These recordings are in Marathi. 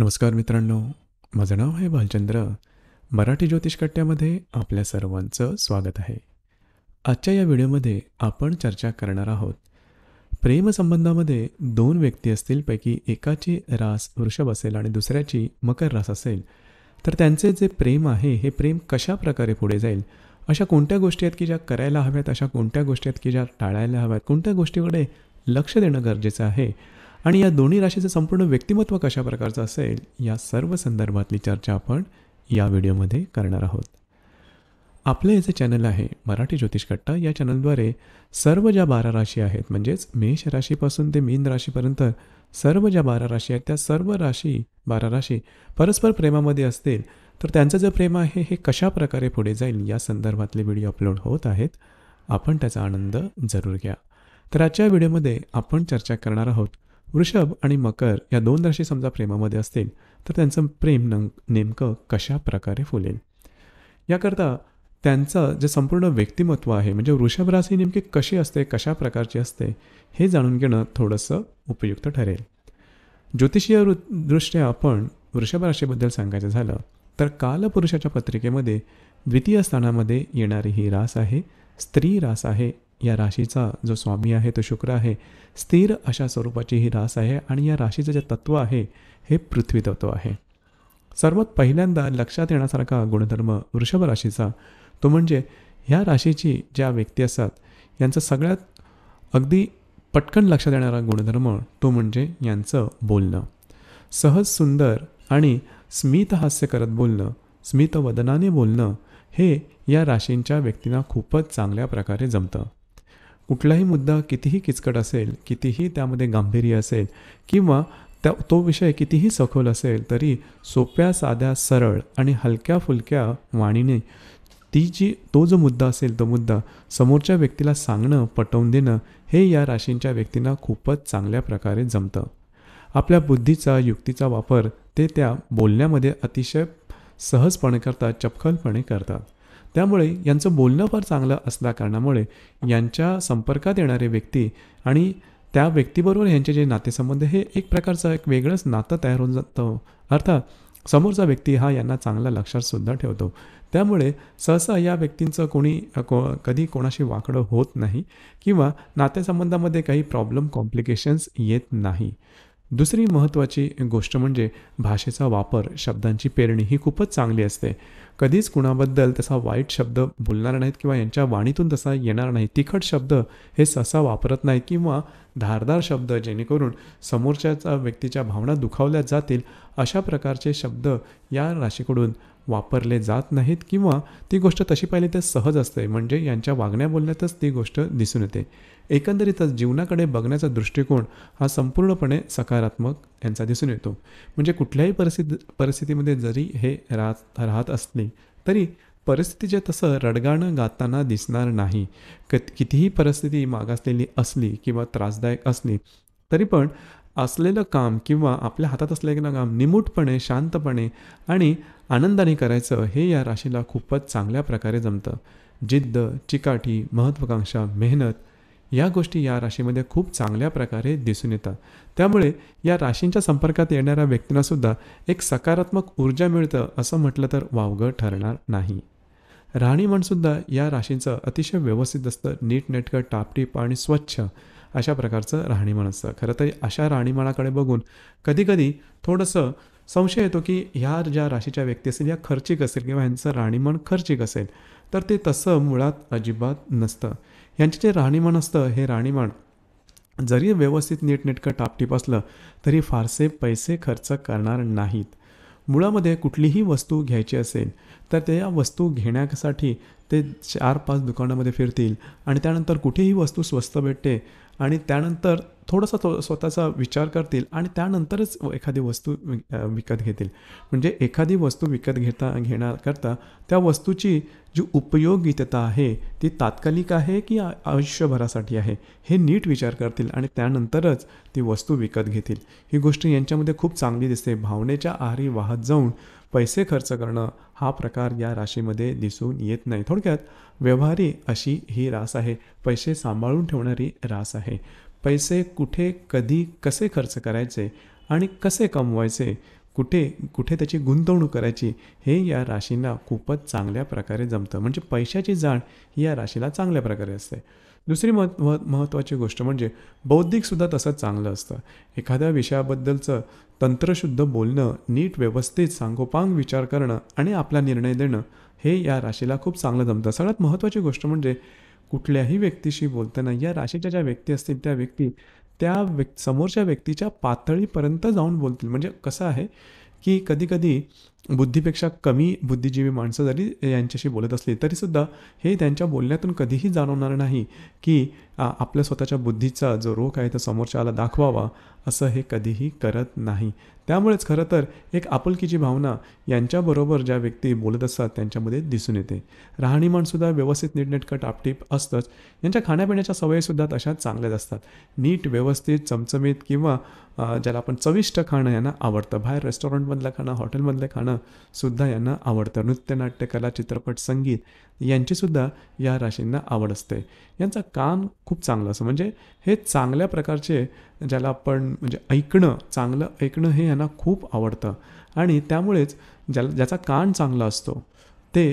नमस्कार मित्रांनो माझं नाव आहे भालचंद्र मराठी ज्योतिष कट्ट्यामध्ये आपल्या सर्वांचं स्वागत आहे आजच्या या व्हिडिओमध्ये आपण चर्चा करणार आहोत प्रेमसंबंधामध्ये दोन व्यक्ती असतील पैकी एकाची रास वृषभ असेल आणि दुसऱ्याची मकर रास असेल तर त्यांचे जे प्रेम आहे हे प्रेम कशा प्रकारे पुढे जाईल अशा कोणत्या गोष्टी आहेत की ज्या करायला हव्यात अशा कोणत्या गोष्टी आहेत की ज्या टाळायला हव्यात कोणत्या गोष्टीकडे लक्ष देणं गरजेचं आहे आणि या दोन्ही राशीचं संपूर्ण व्यक्तिमत्व कशा प्रकारचं असेल या सर्व संदर्भातली चर्चा आपण या व्हिडिओमध्ये करणार आहोत आपलं जे चॅनल आहे मराठी ज्योतिष कट्टा या चॅनलद्वारे सर्व ज्या बारा राशी आहेत म्हणजेच मेष राशीपासून ते मीन राशीपर्यंत सर्व ज्या बारा राशी आहेत त्या सर्व राशी बारा राशी परस्पर प्रेमामध्ये असतील तर त्यांचं जे प्रेम आहे हे कशा प्रकारे पुढे जाईल या संदर्भातले व्हिडिओ अपलोड होत आहेत आपण त्याचा आनंद जरूर घ्या तर आजच्या व्हिडिओमध्ये आपण चर्चा करणार आहोत वृषभ आणि मकर या दोन राशी समजा प्रेमामध्ये असतील तर त्यांचं प्रेम नंग नेमकं कशा प्रकारे फुलेल याकरता त्यांचं जे संपूर्ण व्यक्तिमत्व आहे म्हणजे वृषभ राशी नेमकी कशी असते कशा प्रकारची असते हे जाणून घेणं थोडंसं उपयुक्त ठरेल ज्योतिषीय दृष्ट्या आपण वृषभ राशीबद्दल सांगायचं झालं तर कालपुरुषाच्या पत्रिकेमध्ये द्वितीय स्थानामध्ये येणारी ही रास आहे स्त्री रास आहे या राशीचा जो स्वामी आहे तो शुक्र आहे स्थिर अशा स्वरूपाची ही रास आहे आणि या राशीचं जे तत्व आहे हे पृथ्वी तत्व आहे सर्वात पहिल्यांदा लक्षात येण्यासारखा गुणधर्म वृषभ राशीचा तो म्हणजे ह्या राशीची ज्या व्यक्ती असतात यांचं सगळ्यात अगदी पटकन लक्षात येणारा गुणधर्म तो म्हणजे यांचं बोलणं सहज सुंदर आणि स्मित हास्य करत बोलणं स्मितवदनाने बोलणं हे या राशींच्या व्यक्तींना खूपच चांगल्या प्रकारे जमतं कुठलाही मुद्दा कितीही किचकट असेल कितीही त्यामध्ये गांभीर्य असेल किंवा त्या तो विषय कितीही सखोल असेल तरी सोप्या साध्या सरळ आणि हलक्या फुलक्या वाणीने ती जी तो जो मुद्दा असेल तो मुद्दा समोरच्या व्यक्तीला सांगणं पटवून देणं हे या राशींच्या व्यक्तींना खूपच चांगल्या प्रकारे जमतं आपल्या बुद्धीचा युक्तीचा वापर ते त्या बोलण्यामध्ये अतिशय सहजपणे करतात चपखलपणे करतात त्यामुळे यांचं बोलणं फार चांगलं असल्या कारणामुळे यांच्या संपर्कात येणारे व्यक्ती आणि त्या व्यक्तीबरोबर यांचे जे नातेसंबंध हे एक प्रकारचं एक वेगळंच नातं तयार होऊन जातं अर्थात समोरचा व्यक्ती हा यांना चांगला लक्षातसुद्धा ठेवतो त्यामुळे सहसा या व्यक्तींचं कोणी को कधी कोणाशी वाकडं होत नाही किंवा नातेसंबंधामध्ये काही प्रॉब्लेम कॉम्प्लिकेशन्स येत नाही दुसरी महत्त्वाची गोष्ट म्हणजे भाषेचा वापर शब्दांची पेरणी ही खूपच चांगली असते कधीच कुणाबद्दल तसा वाईट शब्द बोलणार नाहीत किंवा यांच्या वाणीतून तसा येणार नाही तिखट शब्द हे ससा वापरत नाहीत किंवा धारदार शब्द जेणेकरून समोरच्या व्यक्तीच्या भावना दुखावल्या जातील अशा प्रकारचे शब्द या राशीकडून वापरले जात नाहीत किंवा ती गोष्ट तशी पाहिली तर सहज असते म्हणजे यांच्या वागण्या बोलण्यातच ती गोष्ट दिसून येते एकंदरीतच जीवनाकडे बघण्याचा दृष्टिकोन हा संपूर्णपणे सकारात्मक यांचा दिसून येतो म्हणजे कुठल्याही परिस्थिती परिस्थितीमध्ये जरी हे राहत राहत असले तरी परिस्थितीचे तसं रडगाणं गाताना दिसणार नाही क कितीही परिस्थिती मागासलेली असली किंवा त्रासदायक असली तरी पण असलेलं काम किंवा आपल्या हातात असलेलं काम निमूटपणे शांतपणे आणि आनंदाने करायचं हे या राशीला खूपच चांगल्या प्रकारे जमतं जिद्द चिकाटी महत्त्वाकांक्षा मेहनत या गोष्टी या राशीमध्ये खूप चांगल्या प्रकारे दिसून येतात त्यामुळे या राशींच्या संपर्कात येणाऱ्या व्यक्तींनासुद्धा एक सकारात्मक ऊर्जा मिळतं असं म्हटलं तर वावगं ठरणार नाही राहणीमानसुद्धा या राशींचं अतिशय व्यवस्थित असतं नीटनेटकं टापटीप आणि स्वच्छ अशा प्रकारचं राहणीमान असतं खरं तरी अशा राहणीमानाकडे बघून कधीकधी थोडंसं संशय येतो की ह्या ज्या राशीच्या व्यक्ती असेल या खर्चिक असेल किंवा ह्यांचं राहणीमान खर्चिक असेल तर ते तसं मुळात अजिबात नसतं यांचे जे राहणीमान असतं हे राहणीमान जरी व्यवस्थित नीटनेटकं टापटीप असलं तरी फारसे पैसे खर्च करणार नाहीत मुळामध्ये कुठलीही वस्तू घ्यायची असेल तर त्या वस्तू घेण्यासाठी ते चार पाच दुकानामध्ये फिरतील आणि त्यानंतर कुठेही वस्तू स्वस्त भेटते आणि त्यानंतर थोडासा स्वतःचा विचार करतील आणि त्यानंतरच एखादी वस्तू विकत घेतील म्हणजे एखादी वस्तू विकत घेता घेण्याकरता त्या वस्तूची जी उपयोगितता आहे ती तात्कालिक आहे की आयुष्यभरासाठी आहे हे नीट विचार करतील आणि त्यानंतरच ती वस्तू विकत घेतील ही गोष्ट यांच्यामध्ये खूप चांगली दिसते भावनेच्या आहारी वाहत जाऊन पैसे खर्च करणं हा प्रकार या राशीमध्ये दिसून येत नाही थोडक्यात व्यवहारी अशी ही रास आहे पैसे सांभाळून ठेवणारी रास आहे पैसे कुठे कधी कसे खर्च करायचे आणि कसे कमवायचे कुठे कुठे त्याची गुंतवणूक करायची हे या राशींना खूपच चांगल्या प्रकारे जमतं म्हणजे पैशाची जाण ही या राशीला चांगल्या प्रकारे असते दुसरी महत्व महत्त्वाची गोष्ट म्हणजे बौद्धिकसुद्धा तसं चांगलं असतं एखाद्या विषयाबद्दलचं तंत्रशुद्ध बोलणं नीट व्यवस्थित सांगोपांग विचार करणं आणि आपला निर्णय देणं हे या राशीला खूप चांगलं जमतं सगळ्यात महत्त्वाची गोष्ट म्हणजे कुठल्याही व्यक्तीशी बोलताना या राशीच्या ज्या व्यक्ती असतील त्या व्यक्ती त्या व्यक् समोरच्या व्यक्तीच्या पातळीपर्यंत जाऊन बोलतील म्हणजे कसं आहे की कधीकधी बुद्धीपेक्षा कमी बुद्धिजीवी माणसं जरी यांच्याशी बोलत असली तरीसुद्धा हे त्यांच्या बोलण्यातून कधीही जाणवणार नाही की आपल्या स्वतःच्या बुद्धीचा जो रोख आहे तो समोरच्याला दाखवावा असं हे कधीही करत नाही त्यामुळेच खरं तर एक आपुलकीची भावना यांच्याबरोबर ज्या व्यक्ती बोलत असतात त्यांच्यामध्ये दिसून येते राहणीमानसुद्धा व्यवस्थित नीटनेटकं टापटीप असतंच यांच्या खाण्यापिण्याच्या सवयीसुद्धा तशा चांगल्याच असतात नीट व्यवस्थित चमचमीत किंवा ज्याला आपण चविष्ट खाणं यांना आवडतं बाहेर रेस्टॉरंटमधलं खाणं हॉटेलमधलं खाणं सुद्धा यांना आवडतं नृत्य नाट्य कला चित्रपट संगीत यांचीसुद्धा या राशींना आवड असते यांचा कान खूप चांगलं असतं म्हणजे हे चांगल्या प्रकारचे ज्याला आपण म्हणजे ऐकणं चांगलं ऐकणं हे यांना खूप आवडतं आणि त्यामुळेच ज्याला ज्याचा कान चांगला असतो ते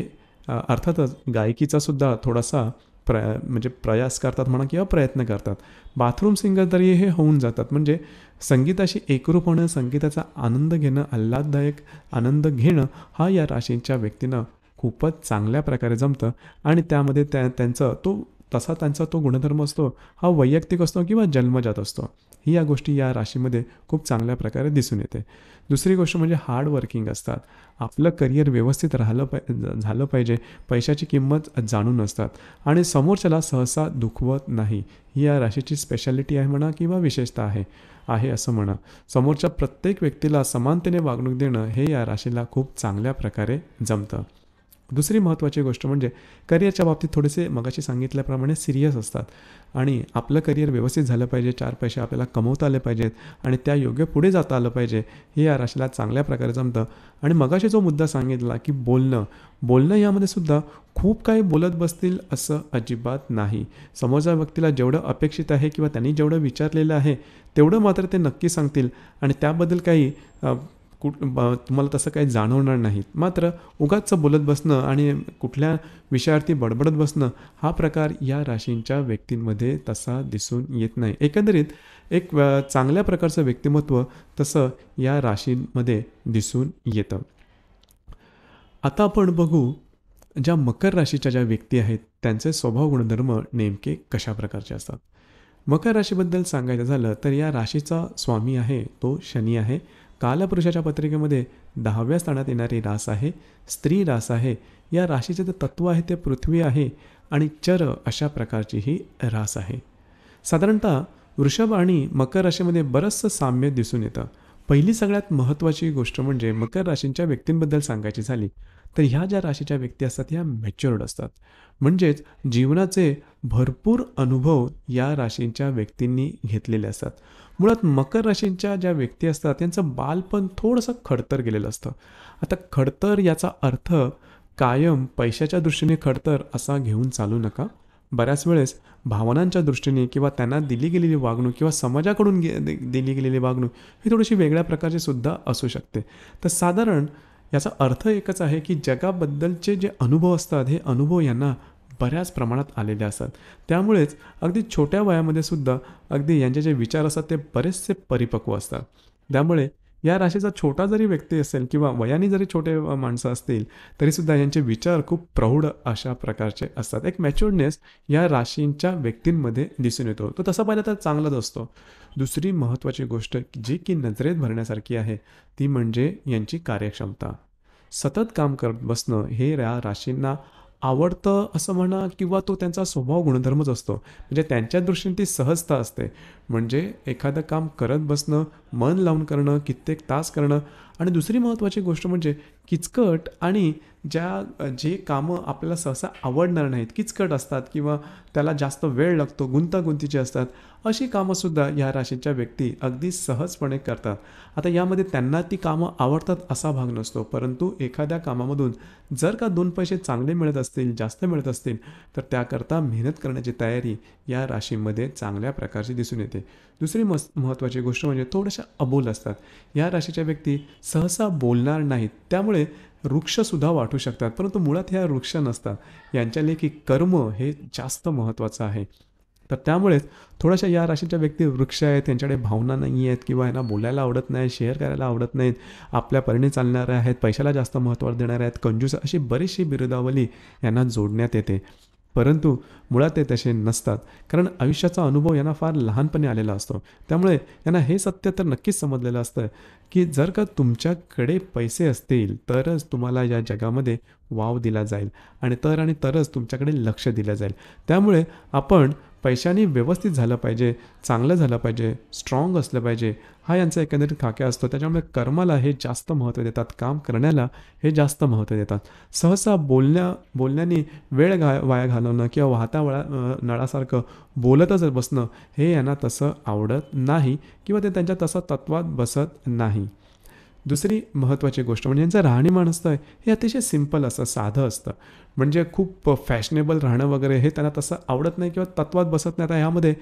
अर्थातच गायकीचासुद्धा थोडासा प्रया म्हणजे प्रयास करतात म्हणा किंवा प्रयत्न करतात बाथरूम सिंगर तरी हे होऊन जातात म्हणजे संगीताशी एकरूप होणं संगीताचा आनंद घेणं आल्हाददायक आनंद घेणं हा या राशींच्या व्यक्तीनं खूपच चांगल्या प्रकारे जमतं आणि त्यामध्ये त्या त्यांचा तो तसा त्यांचा तो गुणधर्म असतो हा वैयक्तिक असतो किंवा जन्मजात असतो ही या गोष्टी या राशीमध्ये खूप चांगल्या प्रकारे दिसून येते दुसरी गोष्ट म्हणजे हार्ड वर्किंग असतात आपलं करिअर व्यवस्थित राहिलं पाहि झालं पाहिजे पैशाची किंमत जाणून असतात आणि समोरच्याला सहसा दुखवत नाही ही या राशीची स्पेशालिटी आहे म्हणा किंवा विशेषता आहे आहे असं म्हणा समोरच्या प्रत्येक व्यक्तीला समानतेने वागणूक देणं हे या राशीला खूप चांगल्या प्रकारे जमतं दुसरी महत्त्वाची गोष्ट म्हणजे करिअरच्या बाबतीत थोडेसे मगाशी सांगितल्याप्रमाणे सिरियस असतात आणि आपलं करिअर व्यवस्थित झालं पाहिजे चार पैसे आपल्याला कमवता आले पाहिजेत आणि त्या योग्य पुढे जाता आलं पाहिजे हे या राशीला चांगल्या प्रकारे जमतं आणि मगाशी जो मुद्दा सांगितला की बोलणं बोलणं यामध्ये सुद्धा खूप काही बोलत बसतील असं अजिबात नाही समोरच्या व्यक्तीला जेवढं अपेक्षित आहे किंवा त्यांनी जेवढं विचारलेलं आहे तेवढं मात्र ते नक्की सांगतील आणि त्याबद्दल काही कुठ तुम्हाला तसं काही जाणवणार नाहीत मात्र उगाचचं बोलत बसणं आणि कुठल्या विषयार्थी बडबडत बसणं हा प्रकार या राशींच्या व्यक्तींमध्ये तसा दिसून येत नाही एकंदरीत एक चांगल्या प्रकारचं व्यक्तिमत्व तसं या राशींमध्ये दिसून येतं आता आपण बघू ज्या मकर राशीच्या ज्या व्यक्ती आहेत त्यांचे स्वभाव गुणधर्म नेमके कशा प्रकारचे असतात मकर राशीबद्दल सांगायचं झालं तर या राशीचा स्वामी आहे तो शनी आहे कालपुरुषाच्या पत्रिकेमध्ये दहाव्या स्थानात येणारी रास आहे स्त्री रास आहे या राशीचे जे तत्व आहे ते पृथ्वी आहे आणि चर अशा प्रकारची ही रास आहे साधारणतः वृषभ आणि मकर राशीमध्ये बरंचसं साम्य दिसून येतं पहिली सगळ्यात महत्त्वाची गोष्ट म्हणजे मकर राशींच्या व्यक्तींबद्दल सांगायची झाली तर ह्या ज्या राशीच्या व्यक्ती असतात ह्या मॅच्युअर्ड असतात म्हणजेच जीवनाचे भरपूर अनुभव या राशींच्या व्यक्तींनी घेतलेले असतात मुळात मकर राशींच्या ज्या व्यक्ती असतात त्यांचं बालपण थोडंसं खडतर गेलेलं असतं आता खडतर याचा अर्थ कायम पैशाच्या दृष्टीने खडतर असा घेऊन चालू नका बऱ्याच वेळेस भावनांच्या दृष्टीने किंवा त्यांना दिली गेलेली वागणूक किंवा समाजाकडून गे दिली गेलेली वागणूक ही थोडीशी वेगळ्या प्रकारची सुद्धा असू शकते तर साधारण याचा अर्थ एकच आहे की जगाबद्दलचे जे अनुभव असतात हे अनुभव यांना बऱ्याच प्रमाणात आलेल्या असतात त्यामुळेच अगदी छोट्या वयामध्ये सुद्धा अगदी यांचे जे विचार असतात ते बरेचसे परिपक्व असतात त्यामुळे या राशीचा छोटा जरी व्यक्ती असेल किंवा वयाने जरी छोटे माणसं असतील तरीसुद्धा यांचे विचार खूप प्रौढ अशा प्रकारचे असतात एक मॅच्युअरनेस या राशींच्या व्यक्तींमध्ये दिसून येतो तो तसा पाहिला तर चांगलाच असतो दुसरी महत्त्वाची गोष्ट जी की नजरेत भरण्यासारखी आहे ती म्हणजे यांची कार्यक्षमता सतत काम करत बसणं हे या राशींना आवडतं असं म्हणा किंवा तो त्यांचा स्वभाव गुणधर्मच असतो म्हणजे त्यांच्या दृष्टीने ती सहजता असते म्हणजे एखादं काम करत बसणं मन लावून करणं कित्येक तास करणं आणि दुसरी महत्त्वाची गोष्ट म्हणजे किचकट आणि ज्या जे कामं आपल्याला सहसा आवडणार नाहीत किचकट असतात किंवा त्याला जास्त वेळ लागतो गुंतागुंतीचे असतात अशी कामंसुद्धा या राशीच्या व्यक्ती अगदी सहजपणे करतात आता यामध्ये त्यांना ती कामं आवडतात असा भाग नसतो परंतु एखाद्या कामामधून जर का दोन पैसे चांगले मिळत असतील जास्त मिळत असतील तर त्याकरता मेहनत करण्याची तयारी या राशीमध्ये चांगल्या प्रकारची दिसून येते दुसरी मस महत्त्वाची गोष्ट म्हणजे थोडंसं अबोल असतात या राशीच्या व्यक्ती सहसा बोलणार नाहीत त्यामुळे वृक्षसुद्धा वाटू शकतात परंतु मुळात ह्या वृक्ष नसतात यांच्या लेखी कर्म हे जास्त महत्त्वाचं आहे तर त्यामुळेच थोड्याशा या राशीच्या व्यक्ती वृक्ष आहेत त्यांच्याकडे भावना नाही आहेत किंवा यांना बोलायला आवडत नाही शेअर करायला आवडत नाहीत आपल्या परीने चालणाऱ्या आहेत पैशाला जास्त महत्त्व देणाऱ्या आहेत कंजूस अशी बरीचशी बिरुदावली यांना जोडण्यात येते परंतु मुळात ते तसे नसतात कारण आयुष्याचा अनुभव यांना फार लहानपणी आलेला असतो त्यामुळे यांना हे सत्य तर नक्कीच समजलेलं असतं की जर का तुमच्याकडे पैसे असतील तरच तुम्हाला या जगामध्ये वाव दिला जाईल आणि तर आणि तरच तुमच्याकडे लक्ष दिलं जाईल त्यामुळे आपण पैशाने व्यवस्थित झालं पाहिजे चांगलं झालं पाहिजे स्ट्रॉंग असलं पाहिजे हा यांचा एकंदरीत खाक्या असतो त्याच्यामुळे कर्माला हे जास्त महत्त्व देतात काम करण्याला हे जास्त महत्त्व देतात सहसा बोलण्या बोलण्याने वेळ घा वाया घालवणं किंवा वाहता वळा नळासारखं बोलतच बसणं हे यांना तसं आवडत नाही किंवा ते त्यांच्या तसं तत्वात बसत नाही दुसरी महत्त्वाची गोष्ट म्हणजे यांचं राहणीमान असतं हे अतिशय सिम्पल असतं साधं असतं म्हणजे खूप फॅशनेबल राहणं वगैरे हे त्यांना तसं आवडत नाही किंवा तत्वात बसत नाही आता ह्यामध्ये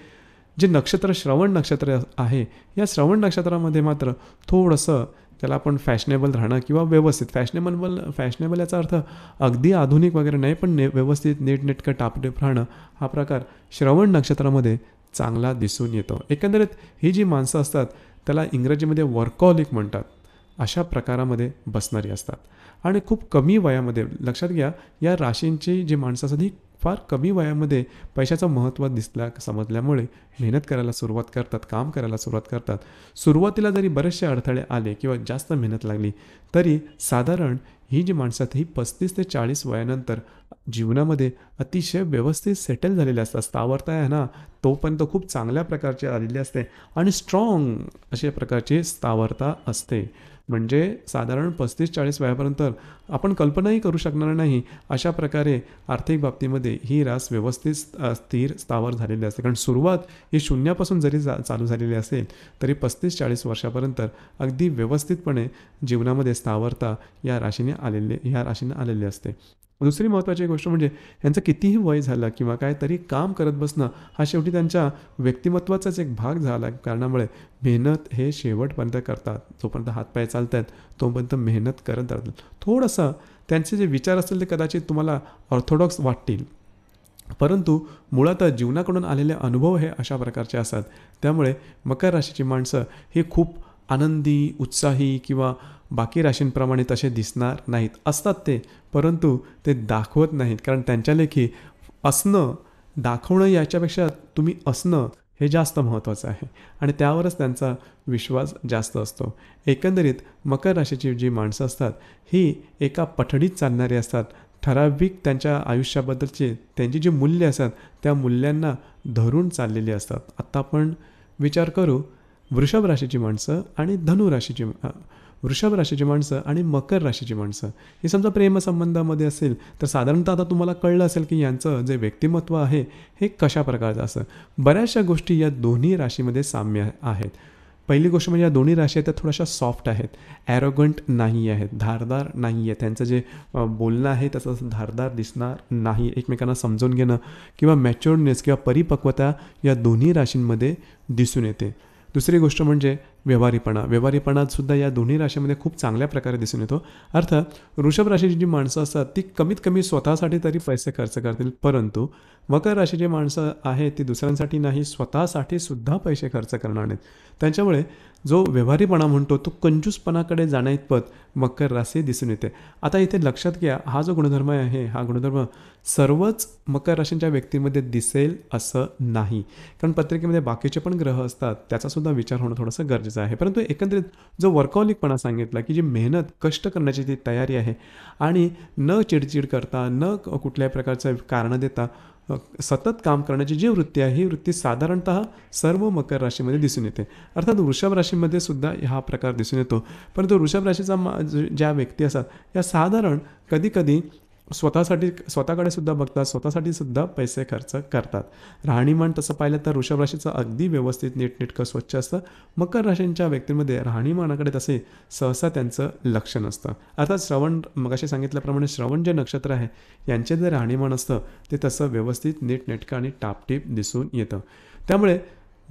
जे नक्षत्र श्रवण नक्षत्र आहे या श्रवण नक्षत्रामध्ये मात्र थोडंसं त्याला आपण फॅशनेबल राहणं किंवा व्यवस्थित फॅशनेबल फॅशनेबल याचा अर्थ अगदी आधुनिक वगैरे नाही पण ने व्यवस्थित नीटनेटकं टापटेप राहणं हा प्रकार श्रवण नक्षत्रामध्ये चांगला दिसून येतो एकंदरीत ही जी माणसं असतात त्याला इंग्रजीमध्ये वर्कॉलिक म्हणतात अशा प्रकारामध्ये बसणारी असतात आणि खूप कमी वयामध्ये लक्षात घ्या या राशींची जी माणसं असतात ही फार कमी वयामध्ये पैशाचं महत्त्व दिसल्या समजल्यामुळे मेहनत करायला सुरुवात करतात काम करायला सुरुवात करतात सुरुवातीला जरी बरेचसे अडथळे आले किंवा जास्त मेहनत लागली तरी साधारण ही जी माणसं आहेत ही पस्तीस ते चाळीस वयानंतर जीवनामध्ये अतिशय व्यवस्थित सेटल झालेले असतात स्थावरता आहे ना तोपर्यंत तो खूप चांगल्या प्रकारची आलेली असते आणि स्ट्रॉंग अशा प्रकारची स्थावरता असते म्हणजे साधारण पस्तीस चाळीस वयापर्यंत आपण कल्पनाही करू शकणार नाही अशा प्रकारे आर्थिक बाबतीमध्ये ही रास व्यवस्थित स्थिर स्थावर झालेली असते कारण सुरुवात ही शून्यापासून जरी चालू झालेली असेल तरी पस्तीस चाळीस वर्षापर्यंत अगदी व्यवस्थितपणे जीवनामध्ये स्थावरता या राशीने आलेले ह्या राशीने आलेली असते दुसरी महत्त्वाची गोष्ट म्हणजे यांचं कितीही वय झालं किंवा काय तरी काम करत बसणं हा शेवटी त्यांच्या व्यक्तिमत्वाचाच एक भाग झाला कारणामुळे मेहनत हे शेवटपर्यंत करतात जोपर्यंत हातपाय चालत आहेत तोपर्यंत मेहनत करत राहतात थोडंसं त्यांचे जे विचार असतील ते कदाचित तुम्हाला ऑर्थोडॉक्स वाटतील परंतु मुळात जीवनाकडून आलेले अनुभव हे अशा प्रकारचे असतात त्यामुळे मकर राशीची माणसं ही खूप आनंदी उत्साही किंवा बाकी राशींप्रमाणे तसे दिसणार नाहीत असतात ते परंतु ते दाखवत नाहीत कारण त्यांच्या लेखी असणं दाखवणं याच्यापेक्षा तुम्ही असणं हे जास्त महत्त्वाचं आहे आणि त्यावरच त्यांचा विश्वास जास्त असतो एकंदरीत मकर राशीची जी माणसं असतात ही एका पठडीत चालणारी असतात ठराविक त्यांच्या आयुष्याबद्दलचे त्यांची जी मूल्य असतात त्या मूल्यांना धरून चाललेली असतात आत्ता आपण विचार करू वृषभ राशीची माणसं आणि धनु राशीची वृषभ राशीची माणसं आणि मकर राशीची माणसं हे समजा प्रेमसंबंधामध्ये असेल तर साधारणतः आता तुम्हाला कळलं असेल की यांचं जे व्यक्तिमत्व आहे हे कशा प्रकारचं असं बऱ्याचशा गोष्टी या दोन्ही राशीमध्ये साम्य आहेत पहिली गोष्ट म्हणजे या दोन्ही राशी आहेत त्या थोड्याशा सॉफ्ट आहेत ॲरोगंट नाही आहेत धारदार नाही आहे त्यांचं जे बोलणं आहे त्याचं धारदार दिसणार नाही एकमेकांना समजून घेणं किंवा मॅच्युअरनेस किंवा परिपक्वता या दोन्ही राशींमध्ये दिसून येते दुसरी गोष्ट म्हणजे व्यवहारीपणा सुद्धा या दोन्ही राशीमध्ये खूप चांगल्या प्रकारे दिसून येतो अर्थात ऋषभ राशीची जी माणसं असतात ती कमीत कमी स्वतःसाठी तरी पैसे खर्च करतील परंतु मकर जी माणसं आहेत ती दुसऱ्यांसाठी नाही स्वतःसाठी सुद्धा पैसे खर्च करणार नाहीत त्यांच्यामुळे जो व्यवहारीपणा म्हणतो तो कंजूसपणाकडे जाण्याइतपत मकर राशी दिसून येते आता इथे लक्षात घ्या हा जो गुणधर्म आहे हा गुणधर्म सर्वच मकर राशींच्या व्यक्तीमध्ये दिसेल असं नाही कारण पत्रिकेमध्ये बाकीचे पण ग्रह असतात त्याचासुद्धा विचार होणं थोडंसं गरजेचं आहे परंतु एकंदरीत जो वर्कॉलिकपणा सांगितला की जी मेहनत कष्ट करण्याची जी तयारी आहे आणि न चिडचिड करता न कुठल्याही प्रकारचं कारणं देता सतत काम करण्याची जी वृत्ती आहे ही वृत्ती साधारणत सर्व मकर राशीमध्ये दिसून येते अर्थात वृषभ राशीमध्ये सुद्धा हा प्रकार दिसून येतो परंतु वृषभ राशीचा मा ज्या व्यक्ती असतात या साधारण कधीकधी स्वतःसाठी स्वतःकडे सुद्धा बघतात स्वतःसाठी सुद्धा पैसे खर्च करतात राहणीमान तसं पाहिलं तर वृषभ राशीचं अगदी व्यवस्थित नीटनेटकं स्वच्छ असतं मकर राशींच्या व्यक्तींमध्ये राहणीमानाकडे तसे सहसा त्यांचं लक्ष नसतं अर्थात श्रवण मगाशी सांगितल्याप्रमाणे श्रवण जे नक्षत्र आहे यांचे जे राहणीमान असतं ते तसं व्यवस्थित नीटनेटकं आणि टापटीप दिसून येतं त्यामुळे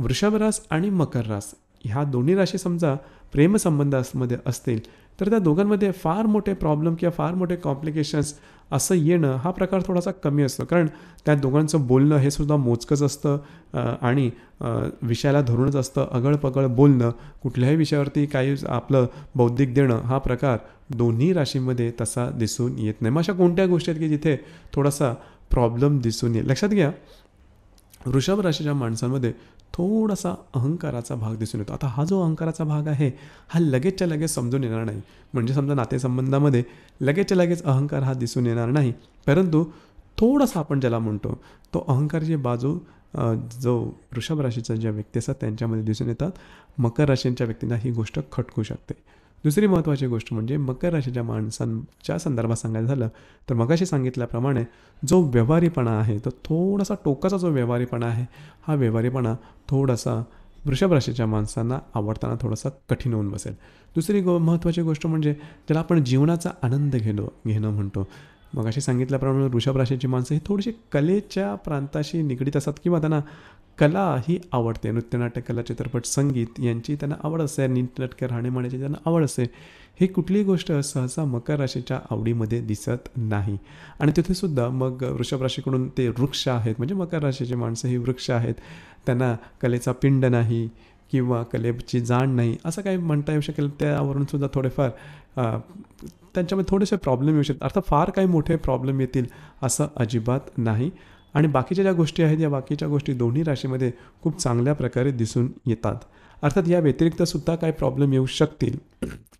वृषभरास आणि मकर रास ह्या दोन्ही राशी समजा प्रेमसंबंध असमध्ये असतील तर त्या दोघांमध्ये फार मोठे प्रॉब्लेम किंवा फार मोठे कॉम्प्लिकेशन्स असं येणं हा प्रकार थोडासा कमी असतो कारण त्या दोघांचं बोलणं हे सुद्धा मोजकंच असतं आणि विषयाला धरूनच असतं अगळपगळ बोलणं कुठल्याही विषयावरती काही आपलं बौद्धिक देणं हा प्रकार दोन्ही राशींमध्ये तसा दिसून येत नाही मग अशा कोणत्या गोष्टी आहेत की जिथे थोडासा प्रॉब्लेम दिसून येईल लक्षात घ्या वृषभ राशीच्या माणसांमध्ये थोडासा अहंकाराचा भाग दिसून येतो आता हा जो अहंकाराचा भाग आहे हा लगेचच्या लगेच समजून येणार नाही म्हणजे समजा नातेसंबंधामध्ये लगेचच्या लगेच अहंकार हा दिसून येणार नाही परंतु थोडासा आपण ज्याला म्हणतो तो अहंकारची बाजू जो वृषभ राशीचा ज्या व्यक्ती असतात त्यांच्यामध्ये दिसून येतात मकर राशींच्या व्यक्तींना ही गोष्ट खटकू शकते दुसरी महत्त्वाची गोष्ट म्हणजे मकर राशीच्या माणसांच्या संदर्भात सांगायचं झालं तर मगाशी सांगितल्याप्रमाणे जो व्यवहारीपणा आहे तो थोडासा टोकाचा जो व्यवहारीपणा आहे हा व्यवहारीपणा थोडासा वृषभ राशीच्या माणसांना आवडताना थोडासा कठीण होऊन बसेल दुसरी गो महत्त्वाची गोष्ट म्हणजे ज्याला आपण जीवनाचा आनंद घेणं घेणं म्हणतो मग अशी सांगितल्याप्रमाणे वृषभ राशीची माणसं ही थोडीशी कलेच्या प्रांताशी निगडीत असतात किंवा त्यांना कला ही आवडते नृत्यनाट्य कला चित्रपट संगीत यांची त्यांना आवड असते नीटनाटक राहणे म्हणायची त्यांना आवड असते ही कुठलीही गोष्ट सहसा मकर राशीच्या आवडीमध्ये दिसत नाही आणि तिथेसुद्धा मग वृषभ राशीकडून ते वृक्ष आहेत म्हणजे मकर राशीची माणसं ही वृक्ष आहेत त्यांना कलेचा पिंड नाही किंवा कलेची जाण नाही असं काही म्हणता येऊ शकेल त्यावरून सुद्धा थोडेफार त्यांच्यामध्ये थोडेसे प्रॉब्लेम येऊ शकतात अर्थात फार काही मोठे प्रॉब्लेम येतील असं अजिबात नाही आणि बाकीच्या ज्या गोष्टी आहेत या बाकीच्या गोष्टी दोन्ही राशीमध्ये खूप चांगल्या प्रकारे दिसून येतात अर्थात या व्यतिरिक्तसुद्धा काही प्रॉब्लेम येऊ शकतील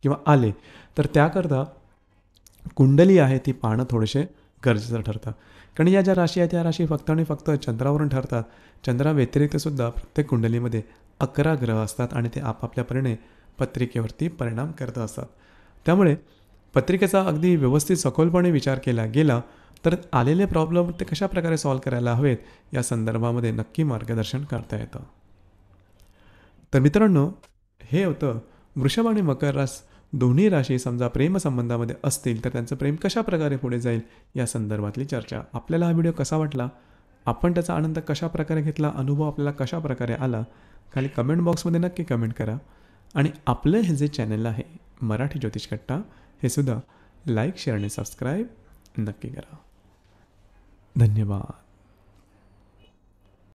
किंवा आले तर त्याकरता कुंडली आहे ती पाहणं थोडेसे गरजेचं ठरतं कारण या ज्या राशी आहेत त्या राशी फक्त आणि फक्त चंद्रावरून ठरतात चंद्राव्यतिरिक्तसुद्धा प्रत्येक कुंडलीमध्ये अकरा ग्रह असतात आणि ते आपापल्या परिणे पत्रिकेवरती परिणाम करत असतात त्यामुळे पत्रिकेचा अगदी व्यवस्थित सखोलपणे विचार केला गेला तर आलेले प्रॉब्लेम ते कशाप्रकारे सॉल्व्ह सॉल्व करायला हवेत या संदर्भामध्ये नक्की मार्गदर्शन करता येतं तर मित्रांनो हे होतं वृषभ आणि मकर रास दोन्ही राशी समजा प्रेमसंबंधामध्ये असतील तर त्यांचं प्रेम कशाप्रकारे पुढे जाईल या संदर्भातली चर्चा आपल्याला हा व्हिडिओ कसा वाटला आपण त्याचा आनंद कशाप्रकारे घेतला अनुभव आपल्याला कशा प्रकारे आला खाली कमेंट बॉक्समध्ये नक्की कमेंट करा आणि आपलं हे जे चॅनल आहे मराठी ज्योतिष कट्टा हे सुद्धा लाईक शेअर आणि सबस्क्राईब नक्की करा धन्यवाद